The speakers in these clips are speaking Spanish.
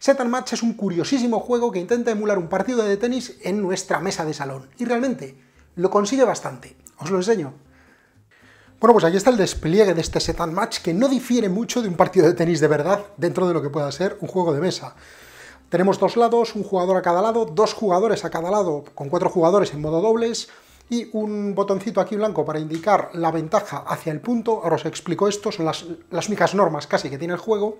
Set and Match es un curiosísimo juego que intenta emular un partido de tenis en nuestra mesa de salón, y realmente lo consigue bastante. Os lo enseño. Bueno, pues aquí está el despliegue de este Set and Match, que no difiere mucho de un partido de tenis de verdad dentro de lo que pueda ser un juego de mesa. Tenemos dos lados, un jugador a cada lado, dos jugadores a cada lado, con cuatro jugadores en modo dobles, y un botoncito aquí blanco para indicar la ventaja hacia el punto. Ahora os explico esto, son las, las únicas normas casi que tiene el juego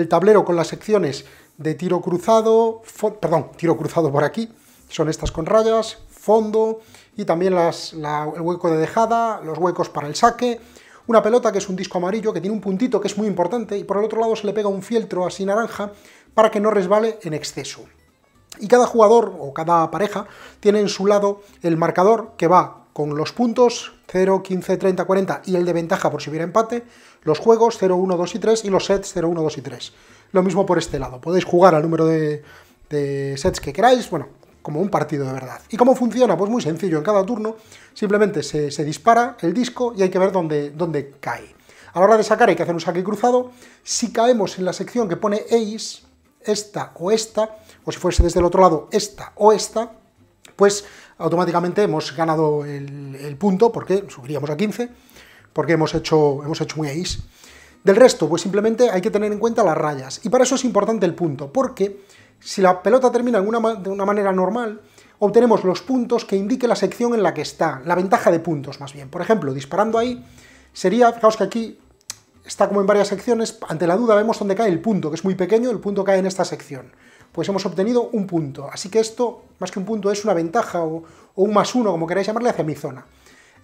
el tablero con las secciones de tiro cruzado, perdón, tiro cruzado por aquí, son estas con rayas, fondo y también las, el hueco de dejada, los huecos para el saque, una pelota que es un disco amarillo que tiene un puntito que es muy importante y por el otro lado se le pega un fieltro así naranja para que no resbale en exceso. Y cada jugador o cada pareja tiene en su lado el marcador que va con los puntos 0, 15, 30, 40 y el de ventaja por si hubiera empate, los juegos 0, 1, 2 y 3 y los sets 0, 1, 2 y 3. Lo mismo por este lado, podéis jugar al número de, sets que queráis, bueno, como un partido de verdad. ¿Y cómo funciona? Pues muy sencillo, en cada turno simplemente se, dispara el disco y hay que ver dónde, dónde cae. A la hora de sacar hay que hacer un saque cruzado. Si caemos en la sección que pone Ace, esta o esta, o si fuese desde el otro lado, esta o esta, pues automáticamente hemos ganado el, punto, porque subiríamos a 15, porque hemos hecho, hemos hecho un ace. Del resto, pues simplemente hay que tener en cuenta las rayas. Y para eso es importante el punto, porque si la pelota termina de una manera normal, obtenemos los puntos que indique la sección en la que está, la ventaja de puntos más bien. Por ejemplo, disparando ahí, sería, fijaos que aquí está como en varias secciones, ante la duda vemos dónde cae el punto, que es muy pequeño, el punto cae en esta sección. Pues hemos obtenido un punto, así que esto, más que un punto, es una ventaja o, un más uno, como queráis llamarle, hacia mi zona.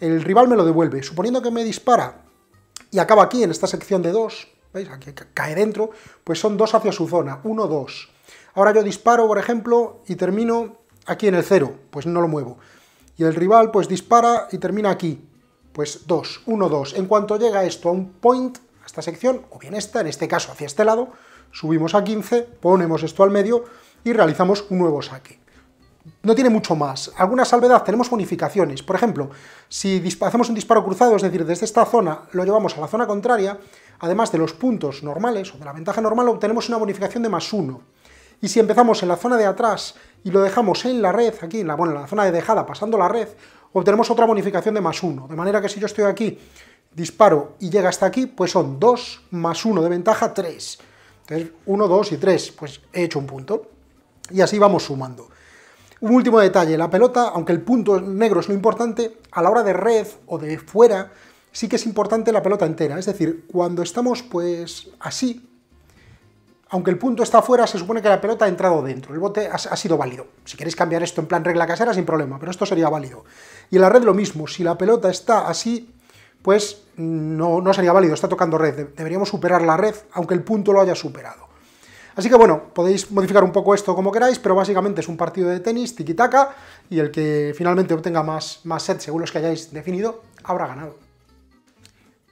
El rival me lo devuelve, suponiendo que me dispara y acaba aquí, en esta sección de 2, ¿veis? Aquí cae dentro, pues son dos hacia su zona, 1, 2. Ahora yo disparo, por ejemplo, y termino aquí en el cero, pues no lo muevo. Y el rival pues dispara y termina aquí, pues 2, 1, 2. En cuanto llega esto a un point, esta sección, o bien esta, en este caso hacia este lado, subimos a 15, ponemos esto al medio y realizamos un nuevo saque. No tiene mucho más. Alguna salvedad, tenemos bonificaciones. Por ejemplo, si hacemos un disparo cruzado, es decir, desde esta zona lo llevamos a la zona contraria, además de los puntos normales o de la ventaja normal, obtenemos una bonificación de más 1. Y si empezamos en la zona de atrás y lo dejamos en la red, aquí, en la, en la zona de dejada, pasando la red, obtenemos otra bonificación de más 1. De manera que si yo estoy aquí disparo y llega hasta aquí, pues son 2 más 1 de ventaja, 3. Entonces, 1, 2 y 3, pues he hecho un punto. Y así vamos sumando. Un último detalle, la pelota, aunque el punto negro es lo importante, a la hora de red o de fuera, sí que es importante la pelota entera. Es decir, cuando estamos pues así, aunque el punto está fuera, se supone que la pelota ha entrado dentro. El bote ha, ha, sido válido. Si queréis cambiar esto en plan regla casera, sin problema, pero esto sería válido. Y en la red lo mismo, si la pelota está así, pues no, no sería válido, está tocando red, deberíamos superar la red, aunque el punto lo haya superado. Así que bueno, podéis modificar un poco esto como queráis, pero básicamente es un partido de tenis, tiki-taka, y el que finalmente obtenga más, más sets según los que hayáis definido, habrá ganado.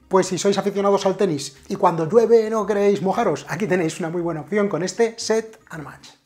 Pues si sois aficionados al tenis y cuando llueve no queréis mojaros, aquí tenéis una muy buena opción con este set and match.